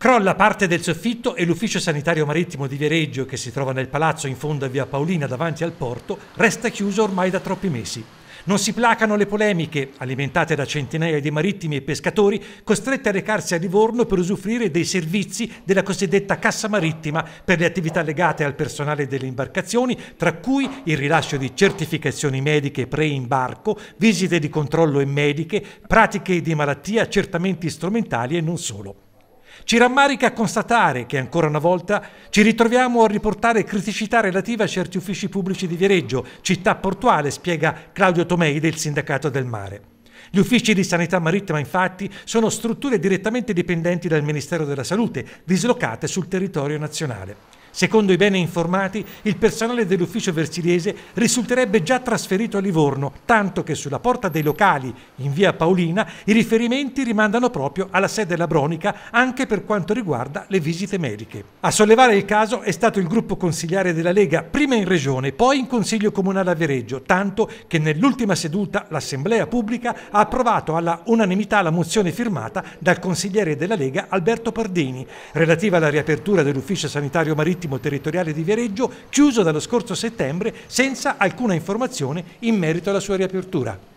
Crolla parte del soffitto e l'ufficio sanitario marittimo di Viareggio, che si trova nel palazzo in fondo a via Paolina davanti al porto, resta chiuso ormai da troppi mesi. Non si placano le polemiche, alimentate da centinaia di marittimi e pescatori, costretti a recarsi a Livorno per usufruire dei servizi della cosiddetta cassa marittima per le attività legate al personale delle imbarcazioni, tra cui il rilascio di certificazioni mediche pre-imbarco, visite di controllo e mediche, pratiche di malattia, accertamenti strumentali e non solo. Ci rammarica constatare che ancora una volta ci ritroviamo a riportare criticità relative a certi uffici pubblici di Viareggio, città portuale, spiega Claudio Tomei del Sindacato del Mare. Gli uffici di sanità marittima infatti sono strutture direttamente dipendenti dal Ministero della Salute, dislocate sul territorio nazionale. Secondo i bene informati, il personale dell'ufficio versiliese risulterebbe già trasferito a Livorno, tanto che sulla porta dei locali, in via Paolina, i riferimenti rimandano proprio alla sede labronica anche per quanto riguarda le visite mediche. A sollevare il caso è stato il gruppo consigliare della Lega, prima in regione, poi in consiglio comunale a Viareggio, tanto che nell'ultima seduta l'assemblea pubblica ha approvato alla unanimità la mozione firmata dal consigliere della Lega Alberto Pardini, relativa alla riapertura dell'ufficio sanitario marittimo marittimo territoriale di Viareggio chiuso dallo scorso settembre senza alcuna informazione in merito alla sua riapertura.